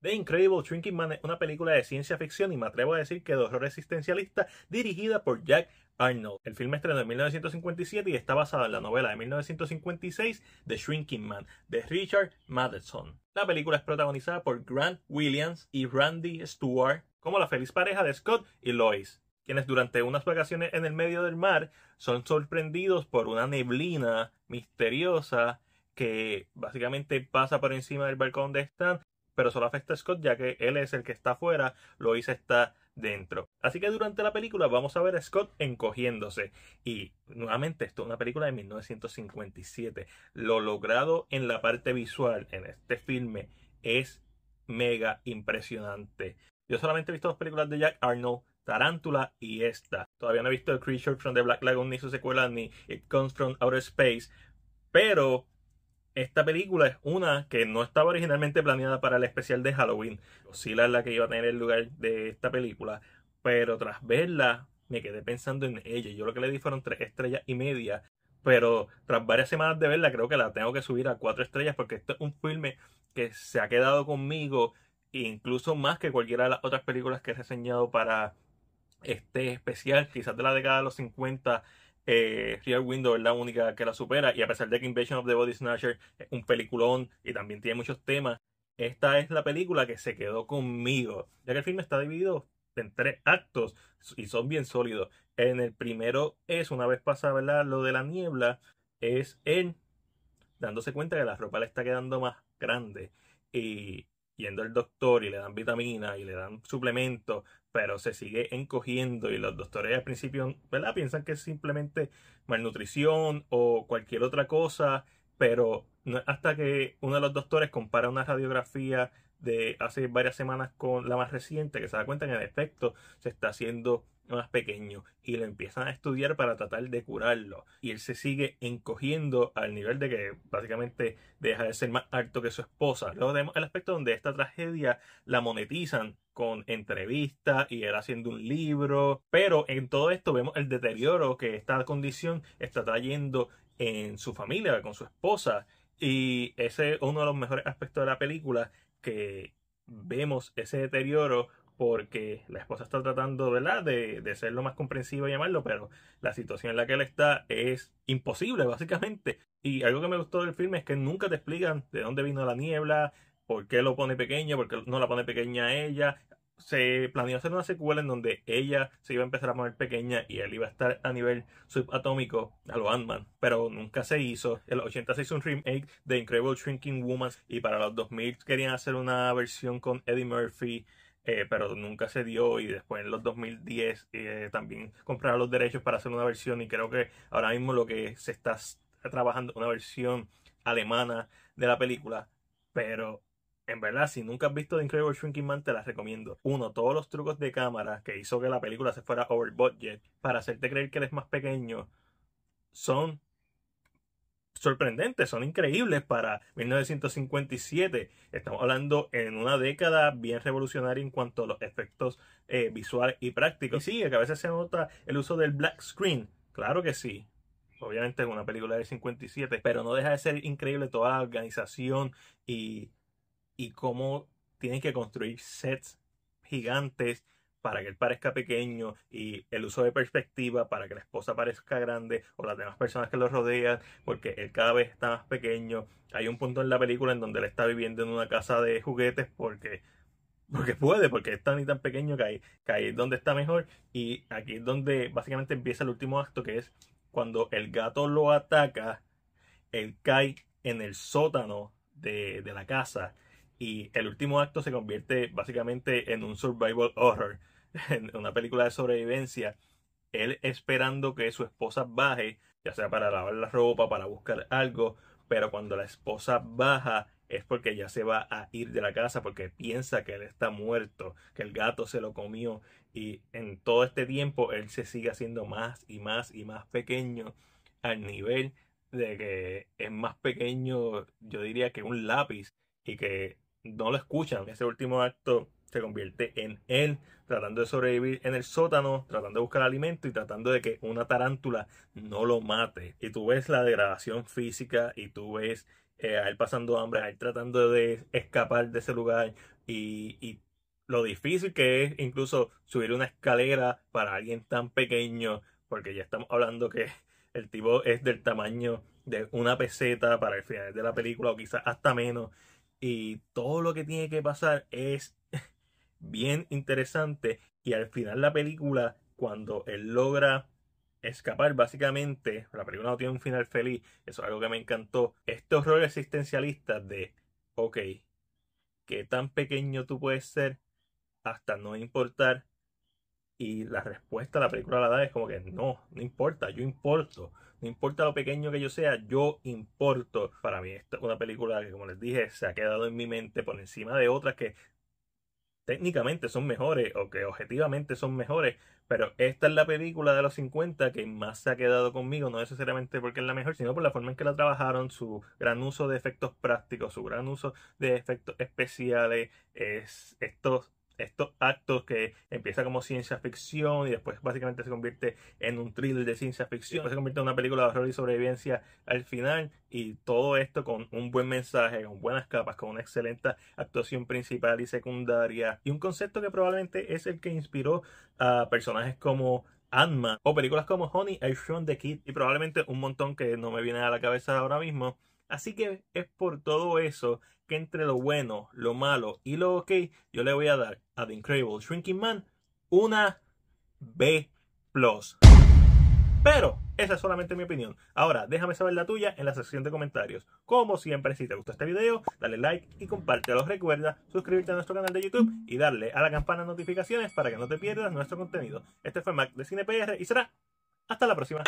The Incredible Shrinking Man es una película de ciencia ficción y me atrevo a decir que de horror existencialista dirigida por Jack Arnold. El filme estrenó en 1957 y está basada en la novela de 1956 The Shrinking Man de Richard Matheson. La película es protagonizada por Grant Williams y Randy Stewart como la feliz pareja de Scott y Lois, quienes durante unas vacaciones en el medio del mar son sorprendidos por una neblina misteriosa que básicamente pasa por encima del balcón de Stan pero solo afecta a Scott ya que él es el que está afuera, Lois está dentro. Así que durante la película vamos a ver a Scott encogiéndose. Y nuevamente, esto es una película de 1957. Lo logrado en la parte visual en este filme es mega impresionante. Yo solamente he visto dos películas de Jack Arnold, Tarántula y esta. Todavía no he visto el Creature from the Black Lagoon, ni su secuela, ni It Comes from Outer Space. Pero esta película es una que no estaba originalmente planeada para el especial de Halloween. la es la que iba a tener el lugar de esta película. Pero tras verla, me quedé pensando en ella. Yo lo que le di fueron tres estrellas y media. Pero tras varias semanas de verla, creo que la tengo que subir a cuatro estrellas porque este es un filme que se ha quedado conmigo incluso más que cualquiera de las otras películas que he reseñado para este especial, quizás de la década de los 50 eh, Real Window es la única que la supera. Y a pesar de que Invasion of the Body Snatcher es un peliculón y también tiene muchos temas, esta es la película que se quedó conmigo. Ya que el filme está dividido en tres actos y son bien sólidos. En el primero es, una vez pasa ¿verdad? lo de la niebla, es él dándose cuenta que la ropa le está quedando más grande. Y yendo al doctor y le dan vitaminas y le dan suplementos, pero se sigue encogiendo y los doctores al principio, ¿verdad? Piensan que es simplemente malnutrición o cualquier otra cosa, pero hasta que uno de los doctores compara una radiografía de hace varias semanas con la más reciente, que se da cuenta que el efecto se está haciendo más pequeño y lo empiezan a estudiar para tratar de curarlo. Y él se sigue encogiendo al nivel de que básicamente deja de ser más alto que su esposa. Luego tenemos el aspecto donde esta tragedia la monetizan con entrevistas y él haciendo un libro. Pero en todo esto vemos el deterioro que esta condición está trayendo en su familia, con su esposa y ese es uno de los mejores aspectos de la película, que vemos ese deterioro porque la esposa está tratando, ¿verdad?, de, de ser lo más comprensivo y amarlo, pero la situación en la que él está es imposible, básicamente. Y algo que me gustó del filme es que nunca te explican de dónde vino la niebla, por qué lo pone pequeña, por qué no la pone pequeña ella se planeó hacer una secuela en donde ella se iba a empezar a mover pequeña y él iba a estar a nivel subatómico a lo Ant-Man, pero nunca se hizo. El 86 un remake de Incredible Shrinking Woman y para los 2000 querían hacer una versión con Eddie Murphy. Eh, pero nunca se dio y después en los 2010 eh, también compraron los derechos para hacer una versión y creo que ahora mismo lo que se está trabajando una versión alemana de la película pero en verdad, si nunca has visto The Incredible Shrinking Man, te las recomiendo. Uno, todos los trucos de cámara que hizo que la película se fuera over budget para hacerte creer que eres más pequeño son sorprendentes, son increíbles para 1957. Estamos hablando en una década bien revolucionaria en cuanto a los efectos eh, visuales y prácticos. Y sí, que a veces se nota el uso del black screen. Claro que sí. Obviamente es una película del 57, pero no deja de ser increíble toda la organización y y cómo tienen que construir sets gigantes para que él parezca pequeño y el uso de perspectiva para que la esposa parezca grande o las demás personas que lo rodean, porque él cada vez está más pequeño. Hay un punto en la película en donde él está viviendo en una casa de juguetes porque porque puede, porque es tan y tan pequeño que ahí, es donde está mejor. Y aquí es donde básicamente empieza el último acto, que es cuando el gato lo ataca, él cae en el sótano de, de la casa y el último acto se convierte básicamente en un survival horror, en una película de sobrevivencia. Él esperando que su esposa baje, ya sea para lavar la ropa, para buscar algo, pero cuando la esposa baja es porque ya se va a ir de la casa porque piensa que él está muerto, que el gato se lo comió y en todo este tiempo él se sigue haciendo más y más y más pequeño al nivel de que es más pequeño, yo diría que un lápiz y que no lo escuchan. Ese último acto se convierte en él tratando de sobrevivir en el sótano, tratando de buscar alimento y tratando de que una tarántula no lo mate. Y tú ves la degradación física y tú ves eh, a él pasando hambre, a él tratando de escapar de ese lugar y, y lo difícil que es incluso subir una escalera para alguien tan pequeño, porque ya estamos hablando que el tipo es del tamaño de una peseta para el final de la película o quizás hasta menos y todo lo que tiene que pasar es bien interesante y al final la película cuando él logra escapar básicamente la película no tiene un final feliz eso es algo que me encantó este horror existencialista de ok qué tan pequeño tú puedes ser hasta no importar y la respuesta a la película la da es como que no, no importa, yo importo. No importa lo pequeño que yo sea, yo importo. Para mí, esta es una película que, como les dije, se ha quedado en mi mente por encima de otras que técnicamente son mejores o que objetivamente son mejores, pero esta es la película de los 50 que más se ha quedado conmigo, no necesariamente porque es la mejor, sino por la forma en que la trabajaron, su gran uso de efectos prácticos, su gran uso de efectos especiales, es estos estos actos que empieza como ciencia ficción y después básicamente se convierte en un thriller de ciencia ficción, se convierte en una película de horror y sobrevivencia al final y todo esto con un buen mensaje, con buenas capas, con una excelente actuación principal y secundaria y un concepto que probablemente es el que inspiró a personajes como Ant-Man o películas como Honey, I Shrunk the Kid y probablemente un montón que no me viene a la cabeza ahora mismo Así que es por todo eso que entre lo bueno, lo malo y lo ok, yo le voy a dar a The Incredible Shrinking Man una B. Pero esa es solamente mi opinión. Ahora, déjame saber la tuya en la sección de comentarios. Como siempre, si te gustó este video, dale like y compártelo. Recuerda suscribirte a nuestro canal de YouTube y darle a la campana de notificaciones para que no te pierdas nuestro contenido. Este fue Mac de CinePR y será hasta la próxima.